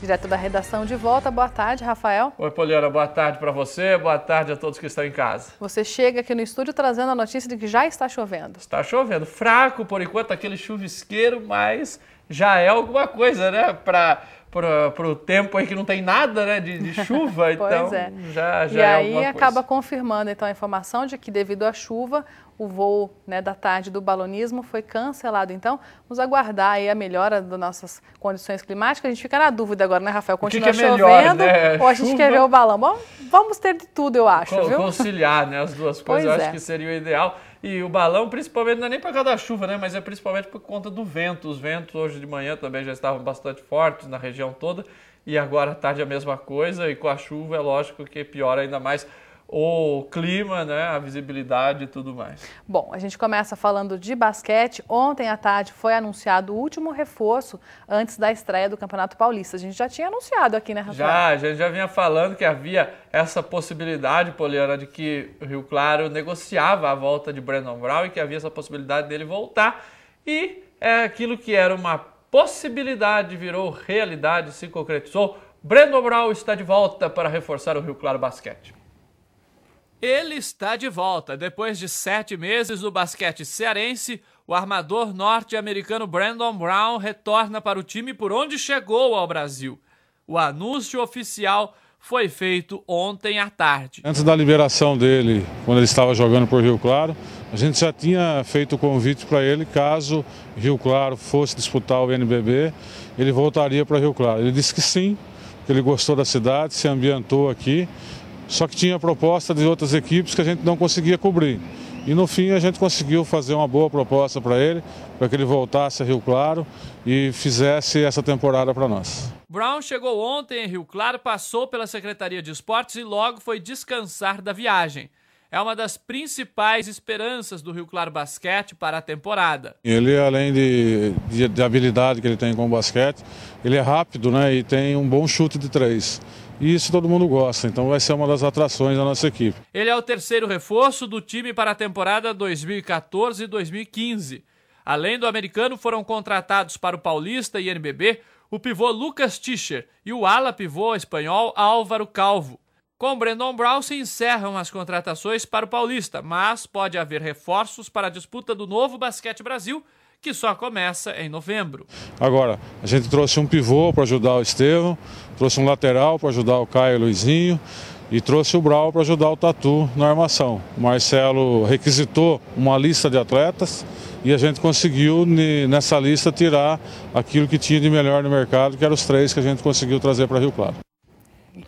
Direto da redação de volta, boa tarde, Rafael. Oi, Poliana, boa tarde para você, boa tarde a todos que estão em casa. Você chega aqui no estúdio trazendo a notícia de que já está chovendo. Está chovendo, fraco por enquanto, aquele chuvisqueiro, mas já é alguma coisa, né? Para para o tempo aí que não tem nada né, de, de chuva, então é. já, já e é E aí acaba confirmando então a informação de que devido à chuva, o voo né, da tarde do balonismo foi cancelado. Então, vamos aguardar aí a melhora das nossas condições climáticas. A gente fica na dúvida agora, né, Rafael? Continua que que é chovendo melhor, né? ou a gente quer ver o balão? Bom, vamos ter de tudo, eu acho. Co viu? Conciliar né, as duas coisas, eu é. acho que seria o ideal. E o balão, principalmente, não é nem por causa da chuva, né? Mas é principalmente por conta do vento. Os ventos hoje de manhã também já estavam bastante fortes na região toda. E agora à tarde a mesma coisa. E com a chuva é lógico que piora ainda mais o clima, né, a visibilidade e tudo mais. Bom, a gente começa falando de basquete. Ontem à tarde foi anunciado o último reforço antes da estreia do Campeonato Paulista. A gente já tinha anunciado aqui, né, Rafael? Já, a gente já vinha falando que havia essa possibilidade, Poliana, de que o Rio Claro negociava a volta de Brandon Brown e que havia essa possibilidade dele voltar. E é aquilo que era uma possibilidade virou realidade, se concretizou. Brandon Brown está de volta para reforçar o Rio Claro Basquete. Ele está de volta. Depois de sete meses no basquete cearense, o armador norte-americano Brandon Brown retorna para o time por onde chegou ao Brasil. O anúncio oficial foi feito ontem à tarde. Antes da liberação dele, quando ele estava jogando por Rio Claro, a gente já tinha feito o convite para ele, caso Rio Claro fosse disputar o NBB, ele voltaria para Rio Claro. Ele disse que sim, que ele gostou da cidade, se ambientou aqui só que tinha proposta de outras equipes que a gente não conseguia cobrir. E no fim a gente conseguiu fazer uma boa proposta para ele, para que ele voltasse a Rio Claro e fizesse essa temporada para nós. Brown chegou ontem em Rio Claro, passou pela Secretaria de Esportes e logo foi descansar da viagem. É uma das principais esperanças do Rio Claro Basquete para a temporada. Ele, além de, de, de habilidade que ele tem com o basquete, ele é rápido né, e tem um bom chute de três e isso todo mundo gosta, então vai ser uma das atrações da nossa equipe. Ele é o terceiro reforço do time para a temporada 2014-2015. Além do americano, foram contratados para o Paulista e NBB o pivô Lucas Tischer e o ala pivô espanhol Álvaro Calvo. Com Brandon Brown se encerram as contratações para o Paulista, mas pode haver reforços para a disputa do novo Basquete Brasil, que só começa em novembro. Agora, a gente trouxe um pivô para ajudar o Estevam, trouxe um lateral para ajudar o Caio e o Luizinho e trouxe o Brau para ajudar o Tatu na armação. O Marcelo requisitou uma lista de atletas e a gente conseguiu nessa lista tirar aquilo que tinha de melhor no mercado, que eram os três que a gente conseguiu trazer para Rio Claro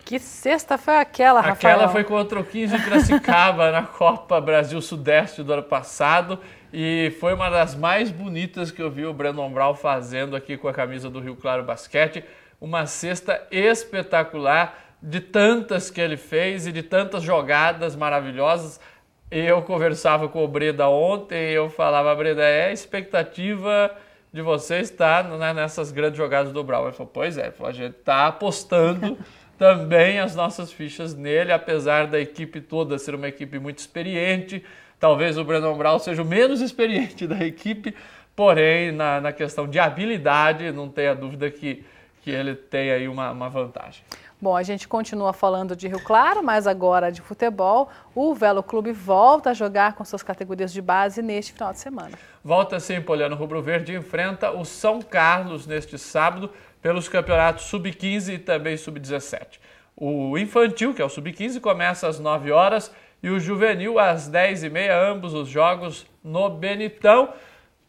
que sexta foi aquela, Rafael? Aquela foi contra o 15 de Piracicaba na Copa Brasil Sudeste do ano passado e foi uma das mais bonitas que eu vi o Brandon Brown fazendo aqui com a camisa do Rio Claro Basquete. Uma cesta espetacular de tantas que ele fez e de tantas jogadas maravilhosas. Eu conversava com o Breda ontem e eu falava, Breda, é a expectativa de você estar né, nessas grandes jogadas do Brown. Ele falou, pois é, a gente está apostando também as nossas fichas nele, apesar da equipe toda ser uma equipe muito experiente. Talvez o Brandon Brown seja o menos experiente da equipe, porém, na, na questão de habilidade, não tenha dúvida que, que ele tem aí uma, uma vantagem. Bom, a gente continua falando de Rio Claro, mas agora de futebol. O Velo Clube volta a jogar com suas categorias de base neste final de semana. Volta sim, Poliano Rubro Verde enfrenta o São Carlos neste sábado pelos campeonatos Sub-15 e também Sub-17. O infantil, que é o Sub-15, começa às 9 horas e o juvenil às 10h30, ambos os jogos no Benitão.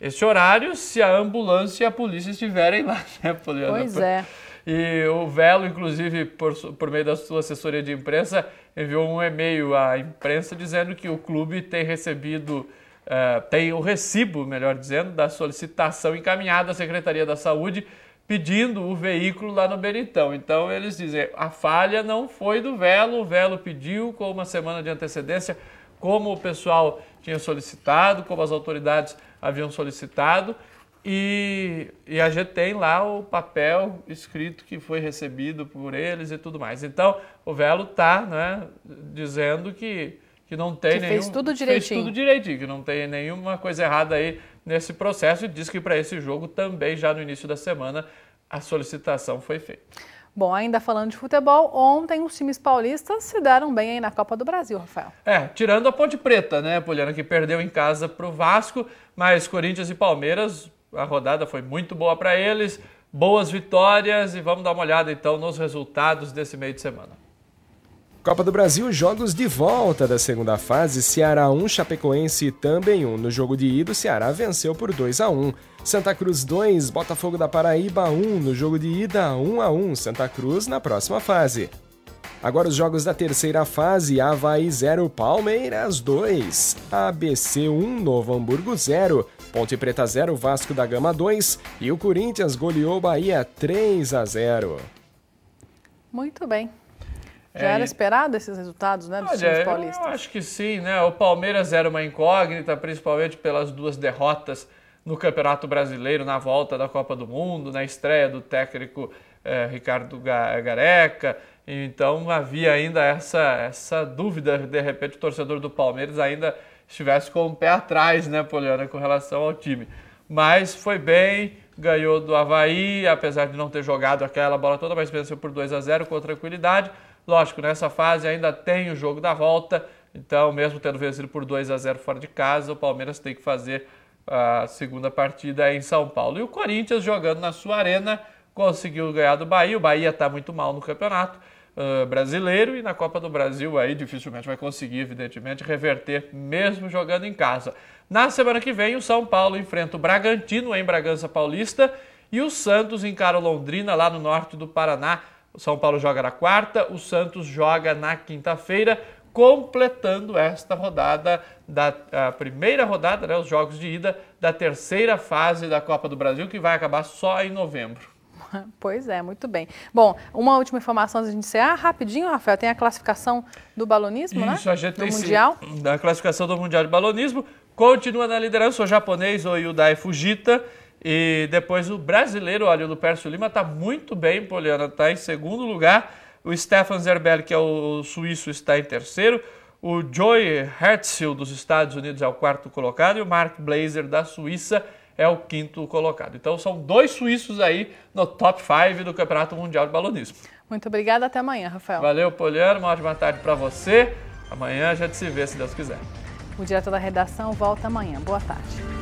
Este horário, se a ambulância e a polícia estiverem lá, né, Poliano? Pois é. E o Velo, inclusive, por, por meio da sua assessoria de imprensa, enviou um e-mail à imprensa dizendo que o clube tem recebido, uh, tem o recibo, melhor dizendo, da solicitação encaminhada à Secretaria da Saúde pedindo o veículo lá no Beritão. Então eles dizem, a falha não foi do Velo, o Velo pediu com uma semana de antecedência, como o pessoal tinha solicitado, como as autoridades haviam solicitado, e, e, a gente tem lá o papel escrito que foi recebido por eles e tudo mais. Então, o Velo está né, dizendo que, que não tem que nenhum... fez tudo direitinho. Fez tudo direitinho, que não tem nenhuma coisa errada aí nesse processo. E diz que para esse jogo também, já no início da semana, a solicitação foi feita. Bom, ainda falando de futebol, ontem os times paulistas se deram bem aí na Copa do Brasil, Rafael. É, tirando a Ponte Preta, né, Poliana, que perdeu em casa para o Vasco, mas Corinthians e Palmeiras a rodada foi muito boa para eles, boas vitórias e vamos dar uma olhada então nos resultados desse meio de semana. Copa do Brasil, jogos de volta da segunda fase, Ceará 1, Chapecoense também 1. No jogo de ida, o Ceará venceu por 2 a 1. Santa Cruz 2, Botafogo da Paraíba 1. No jogo de ida, 1 a 1, Santa Cruz na próxima fase. Agora os jogos da terceira fase, Havaí 0, Palmeiras 2, ABC 1, Novo Hamburgo 0, Ponte Preta 0, Vasco da Gama 2 e o Corinthians goleou Bahia 3 a 0. Muito bem. Já é, era esperado esses resultados, né, dos olha, times paulistas? Eu acho que sim, né? O Palmeiras era uma incógnita, principalmente pelas duas derrotas no Campeonato Brasileiro, na volta da Copa do Mundo, na estreia do técnico eh, Ricardo Gareca. Então havia ainda essa, essa dúvida, de repente o torcedor do Palmeiras ainda estivesse com o pé atrás, né, Poliana, com relação ao time. Mas foi bem, ganhou do Havaí, apesar de não ter jogado aquela bola toda, mas venceu por 2 a 0 com tranquilidade. Lógico, nessa fase ainda tem o jogo da volta, então, mesmo tendo vencido por 2 a 0 fora de casa, o Palmeiras tem que fazer a segunda partida em São Paulo. E o Corinthians, jogando na sua arena, conseguiu ganhar do Bahia. O Bahia está muito mal no campeonato uh, brasileiro e na Copa do Brasil aí dificilmente vai conseguir, evidentemente, reverter mesmo jogando em casa. Na semana que vem, o São Paulo enfrenta o Bragantino em Bragança Paulista e o Santos encara o Londrina lá no norte do Paraná. O São Paulo joga na quarta, o Santos joga na quinta-feira completando esta rodada da primeira rodada, né, os jogos de ida da terceira fase da Copa do Brasil, que vai acabar só em novembro. Pois é, muito bem. Bom, uma última informação antes de encerrar, rapidinho, Rafael, tem a classificação do balonismo, né? Isso, né? a gente do tem mundial. Sim, a classificação do Mundial de Balonismo. Continua na liderança o japonês, o Yudai Fujita. E depois o brasileiro, olha, o Pércio Lima está muito bem, Poliana, está em segundo lugar. O Stefan Zerbel, que é o suíço, está em terceiro. O Joey Herzl, dos Estados Unidos, é o quarto colocado. E o Mark Blazer, da Suíça, é o quinto colocado. Então são dois suíços aí no top 5 do Campeonato Mundial de Balonismo. Muito obrigada, até amanhã, Rafael. Valeu, Poliano, uma ótima tarde para você. Amanhã a gente se vê, se Deus quiser. O Direto da Redação volta amanhã. Boa tarde.